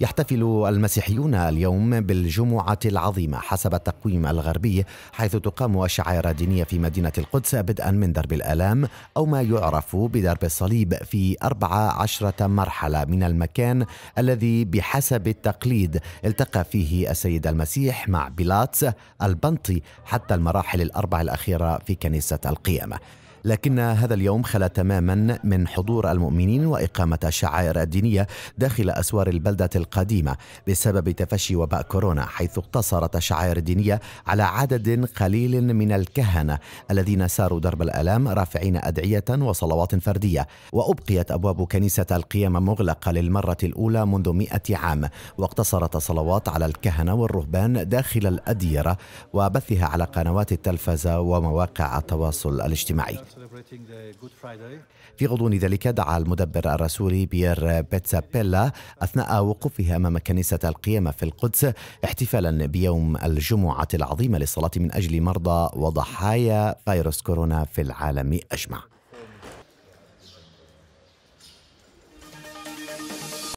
يحتفل المسيحيون اليوم بالجمعة العظيمة حسب التقويم الغربي حيث تقام أشعار دينية في مدينة القدس بدءا من درب الآلام أو ما يعرف بدرب الصليب في 14 مرحلة من المكان الذي بحسب التقليد التقى فيه السيد المسيح مع بيلاتس البنطي حتى المراحل الأربع الأخيرة في كنيسة القيامة لكن هذا اليوم خلا تماما من حضور المؤمنين وإقامة شعائر دينية داخل أسوار البلدة القديمة بسبب تفشي وباء كورونا حيث اقتصرت الشعائر الدينية على عدد قليل من الكهنة الذين ساروا درب الآلام رافعين أدعية وصلوات فردية وأبقيت أبواب كنيسة القيامة مغلقة للمرة الأولى منذ مئة عام واقتصرت الصلوات على الكهنة والرهبان داخل الأديرة وبثها على قنوات التلفزة ومواقع التواصل الاجتماعي في غضون ذلك دعا المدبر الرسولي بير بيتسابيلا أثناء وقوفه أمام كنيسة القيامة في القدس احتفالا بيوم الجمعة العظيمة للصلاة من أجل مرضى وضحايا فيروس كورونا في العالم أجمع